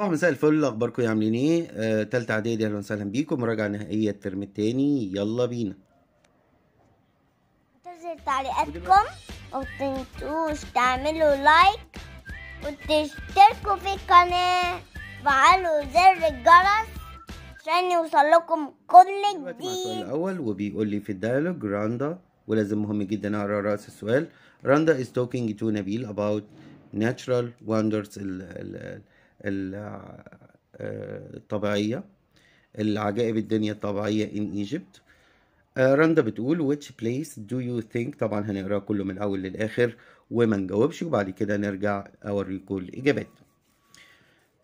صباح مساء الفل اخباركم عاملين ايه آه، تالتة اعدادي اهلا وسهلا بيكم مراجعة نهائية الترم التاني يلا بينا تنزل تعليقاتكم تنسوش تعملوا لايك وتشتركوا في القناة وفعلوا زر الجرس عشان يوصلكم كل جديد السؤال الاول وبيقول لي في الديالوج راندا ولازم مهم جدا اقرا راس السؤال راندا is talking to نبيل about natural wonders ال ال الطبيعية آه، العجائب الدنيا الطبيعية in Egypt آه، رندا بتقول which place do you think طبعا هنقرأ كله من الأول للآخر وما نجاوبش وبعد كده نرجع أوريكم الإجابات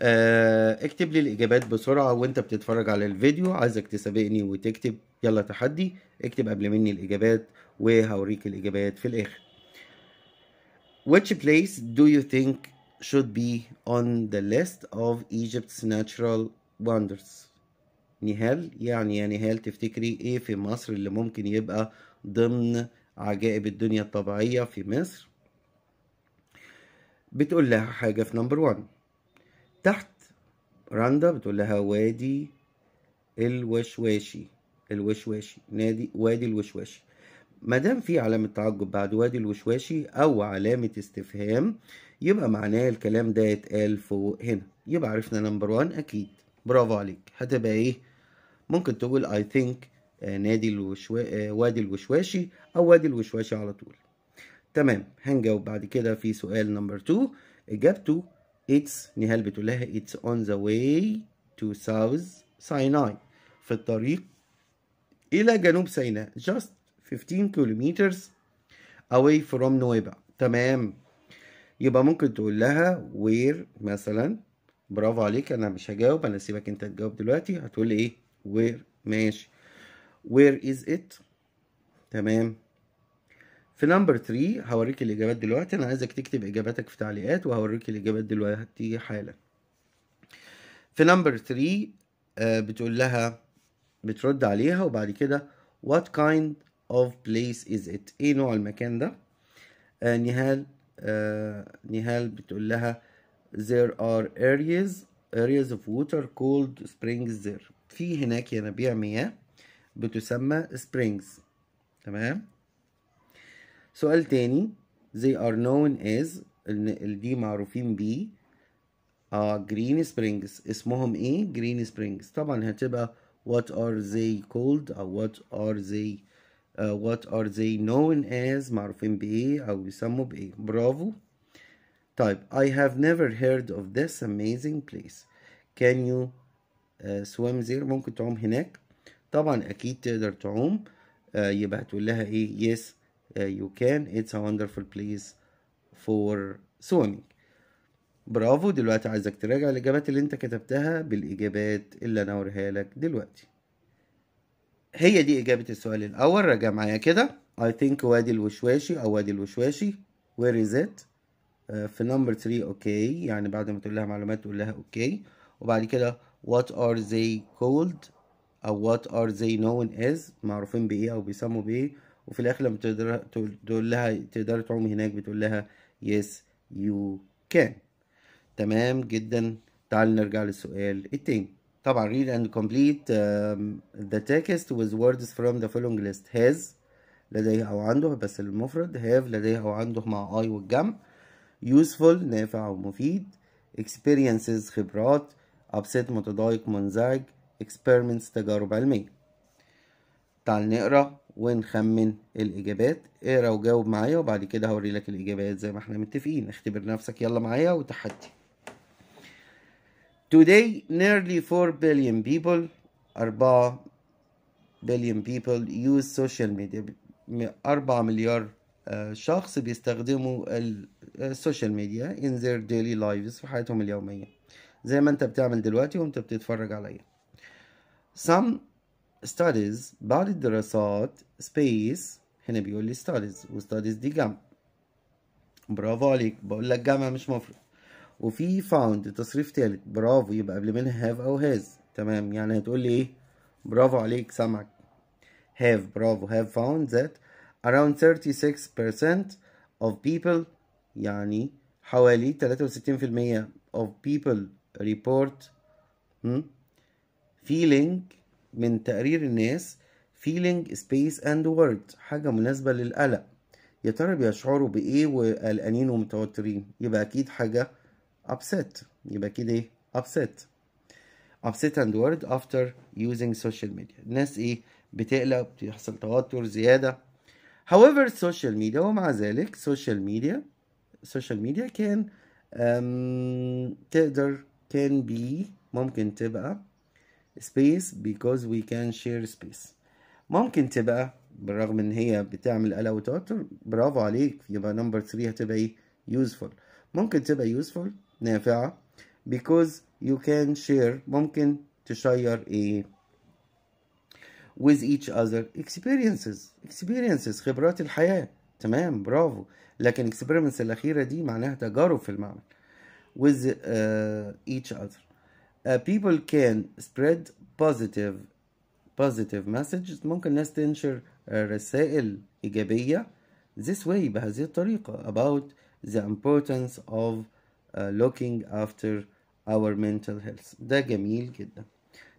آه، اكتب لي الإجابات بسرعة وانت بتتفرج على الفيديو عايزك تسابقني وتكتب يلا تحدي اكتب قبل مني الإجابات وهوريك الإجابات في الآخر Which place do you think should be on the list of Egypt's natural wonders نهال يعني يا نهال تفتكري ايه في مصر اللي ممكن يبقى ضمن عجائب الدنيا الطبيعية في مصر بتقول لها حاجة في نمبر 1 تحت راندا بتقول لها وادي الوشواشي الوشواشي نادي وادي الوشواشي ما دام في علامة تعجب بعد وادي الوشواشي أو علامة استفهام يبقى معناه الكلام ده يتقال فوق هنا يبقى عرفنا نمبر 1 أكيد برافو عليك هتبقى إيه؟ ممكن تقول اي آه، ثينك نادي الوشوا... آه، وادي الوشواشي أو وادي الوشواشي على طول تمام هنجاوب بعد كده في سؤال نمبر 2 إجابته اتس نهال بتقول لها It's on the way to South Sinai في الطريق إلى جنوب سيناء just 15 كيلومترز away from نويبع تمام يبقى ممكن تقول لها وير مثلا برافو عليك انا مش هجاوب انا سيبك انت تجاوب دلوقتي هتقول لي ايه وير ماشي وير از ات تمام في نمبر 3 هوريك الاجابات دلوقتي انا عايزك تكتب اجاباتك في تعليقات وهوريك الاجابات دلوقتي حالا في نمبر 3 آه، بتقول لها بترد عليها وبعد كده what kind of place is it ايه نوع المكان ده آه نهال آه نهال بتقول لها there are areas areas of water called springs there في هناك ينابيع مياه بتسمى springs تمام سؤال تاني they are known as دي معروفين ب اه green springs اسمهم ايه green springs طبعا هتبقى what are they called or what are they Uh, what are they known as معروفين بإيه أو بيسموا بإيه برافو طيب I have never heard of this amazing place can you uh, swim there ممكن تعوم هناك طبعا أكيد تقدر تعوم uh, يبقى هتقول لها إيه yes uh, you can it's a wonderful place for swimming برافو دلوقتي عايزك تراجع الإجابات اللي أنت كتبتها بالإجابات اللي أنا هوريها لك دلوقتي هي دي إجابة السؤال الأول راجع معايا كده I think وادي الوشواشي أو وادي الوشواشي where is it آه، في نمبر 3 أوكي يعني بعد ما تقول لها معلومات تقول لها أوكي وبعد كده what are they called أو what are they known as معروفين بإيه أو بيسموا بإيه وفي الآخر لما تقدر تقول لها تقدر تعوم هناك بتقول لها yes you can تمام جدا تعال نرجع للسؤال التاني طبعا read and complete um, the text with words from the following list has لديه أو عنده بس المفرد have لديه أو عنده مع I والجمع useful نافع ومفيد experiences خبرات upset متضايق منزعج experiments تجارب علمية تعال نقرا ونخمن الإجابات اقرا وجاوب معايا وبعد كده هوري لك الإجابات زي ما احنا متفقين اختبر نفسك يلا معايا وتحدي Today, nearly 4 billion people 4 billion people use social media 4 مليار شخص بيستخدموا السوشيال ميديا in their daily lives في حياتهم اليومية زي ما انت بتعمل دلوقتي وانت بتتفرج عليا some studies بعض الدراسات space هنا بيقول لي studies و studies دي جمع برافو عليك بقول لك جمع مش مفروض وفي فاوند تصريف تالت برافو يبقى قبل منها هاف او هاز تمام يعني هتقول لي ايه برافو عليك سامعك have برافو have found that around 36% of people يعني حوالي 63% of people report feeling من تقرير الناس feeling space and word حاجة مناسبة للقلق يا ترى بيشعروا بإيه وقلقانين ومتوترين يبقى أكيد حاجة upset يبقى كده ايه upset upset and worried after using social media الناس ايه بتقلق بتحصل توتر زيادة however social media ومع ذلك social media social media can um, تقدر can be ممكن تبقى space because we can share space ممكن تبقى بالرغم ان هي بتعمل قلق وتوتر برافو عليك يبقى نمبر 3 هتبقى ايه useful ممكن تبقى useful نافعة because you can share ممكن تشير ايه with each other experiences experiences خبرات الحياة تمام برافو لكن experiments الأخيرة دي معناها تجارب في المعمل with uh, each other uh, people can spread positive positive messages ممكن الناس تنشر رسائل إيجابية this way بهذه الطريقة about the importance of آه، looking after our mental health ده جميل جدا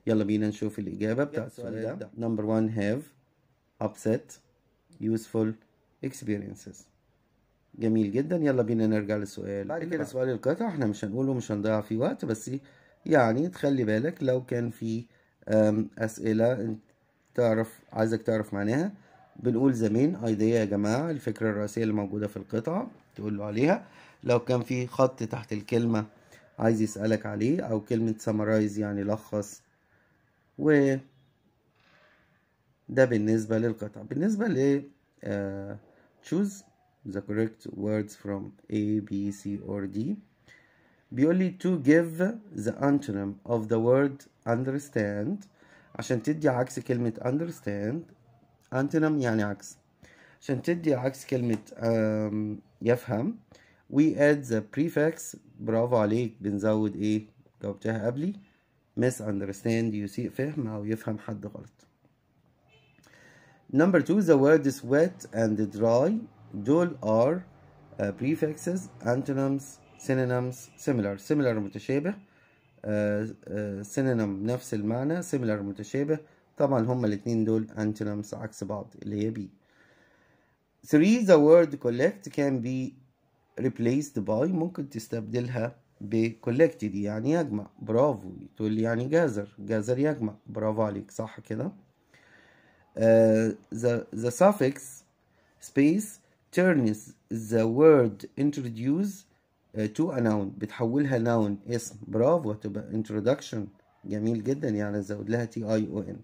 يلا بينا نشوف الإجابة بتاع السؤال ده number one have upset useful experiences جميل جدا يلا بينا نرجع للسؤال بعد كده سؤال القطع احنا مش هنقوله مش هنضيع فيه وقت بس يعني تخلي بالك لو كان في أسئلة تعرف عايزك تعرف معناها بنقول ذا مين ايديا يا جماعه الفكره الرئيسيه اللي موجوده في القطعه تقول له عليها لو كان في خط تحت الكلمه عايز يسالك عليه او كلمه سمرايز يعني لخص و ده بالنسبه للقطعه بالنسبه ل تشوز آه، choose the correct words from A B C or D بيقول لي to give the antonym of the word understand عشان تدي عكس كلمة understand antonym يعني عكس عشان تدي عكس كلمة يفهم we add the prefix برافو عليك بنزود ايه جاوبتها قبلي misunderstand يسيء فهم او يفهم حد غلط number two the word is wet and dry دول are uh, prefixes antonyms synonyms similar similar متشابه uh, uh, synonym نفس المعنى similar متشابه طبعا هما الاتنين دول antonyms عكس بعض اللي هي بي 3 the word collect can be replaced by ممكن تستبدلها ب collect دي يعني يجمع برافو تقول لي يعني gather gather يجمع برافو عليك صح كده uh, the, the suffix space turns the word introduce uh, to a noun بتحولها noun اسم برافو هتبقى introduction جميل جدا يعني زود لها t i o n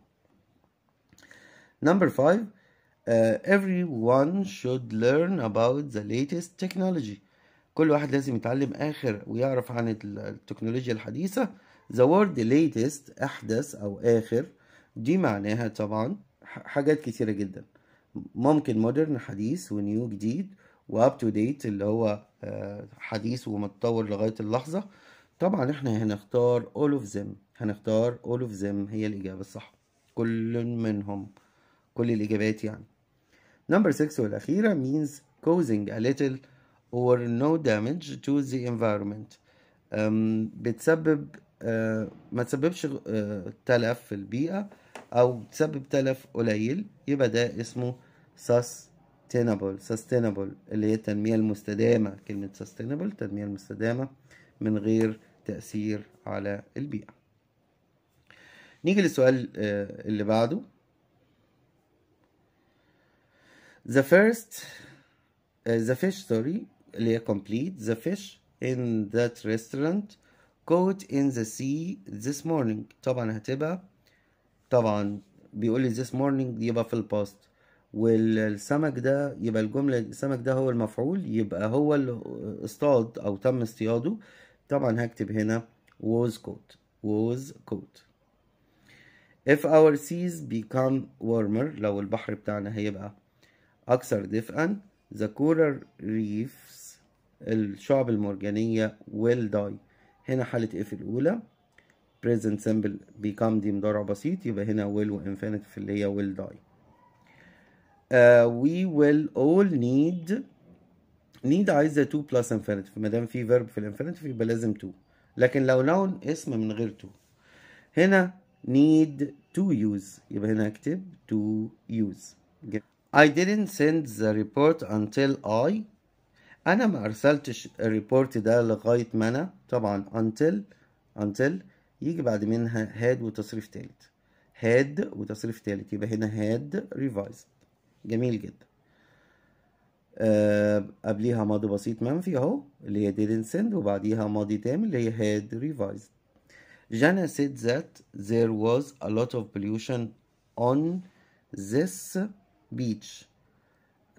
Number five, uh, everyone should learn about the latest technology. كل واحد لازم يتعلم آخر ويعرف عن التكنولوجيا الحديثة. The word latest أحدث أو آخر دي معناها طبعا حاجات كتيرة جدا ممكن مودرن حديث ونيو جديد واب تو ديت اللي هو آه، حديث ومتطور لغاية اللحظة طبعا احنا هنختار all of them هنختار all of them هي الإجابة الصح كل منهم كل الإجابات يعني number 6 والأخيرة means causing a little or no damage to the environment um, بتسبب uh, ما تسببش uh, تلف في البيئة أو تسبب تلف قليل يبقى ده اسمه sustainable sustainable اللي هي التنمية المستدامة كلمة sustainable التنمية المستدامة من غير تأثير على البيئة نيجي للسؤال أه، اللي بعده the first uh, the fish story. اللي هي complete the fish in that restaurant caught in the sea this morning طبعا هتبقى طبعا بيقولي this morning يبقى في الباست والسمك ده يبقى الجملة السمك ده هو المفعول يبقى هو اللي اصطاد أو تم اصطياده طبعا هكتب هنا was caught was caught if our seas become warmer لو البحر بتاعنا هيبقى أكثر دفئا the coral reefs الشعب المرجانية will die هنا حالة اف الأولى present simple become دي مضارع بسيط يبقى هنا will و infinitive اللي هي will die uh, we will all need need عايزة to plus infinitive مادام في verb في الانفينيتيف يبقى لازم to لكن لو noun اسم من غير to هنا need to use يبقى هنا اكتب to use I didn't send the report until I أنا ما أرسلتش الريبورت ده لغاية ما أنا طبعا until until يجي بعد منها had وتصريف تالت had وتصريف تالت يبقى هنا had revised جميل جدا أه قبليها ماضي بسيط منفي اهو اللي هي didn't send وبعديها ماضي تام اللي هي had revised Jana said that there was a lot of pollution on this بيتش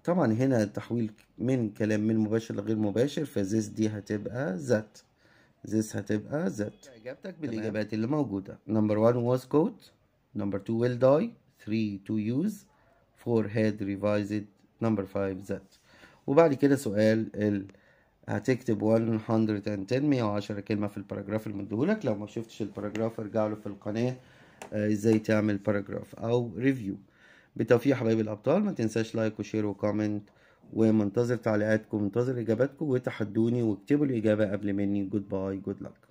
طبعا هنا التحويل من كلام من مباشر لغير مباشر فزيس دي هتبقى ذات زيس هتبقى ذات اجابتك بالاجابات اللي موجوده نمبر 1 واز كوت نمبر 2 ويل داي 3 تو يوز 4 هاد ريفايزد نمبر 5 ذات وبعد كده سؤال ال... هتكتب 110 110 كلمه في الباراجراف اللي مديهولك لو ما شفتش الباراجراف ارجع له في القناه آه، ازاي تعمل باراجراف او ريفيو بتوفيق حبايب الابطال ما تنساش لايك وشير وكومنت ومنتظر تعليقاتكم منتظر اجاباتكم وتحدوني واكتبوا الاجابه قبل مني جود باي جود لك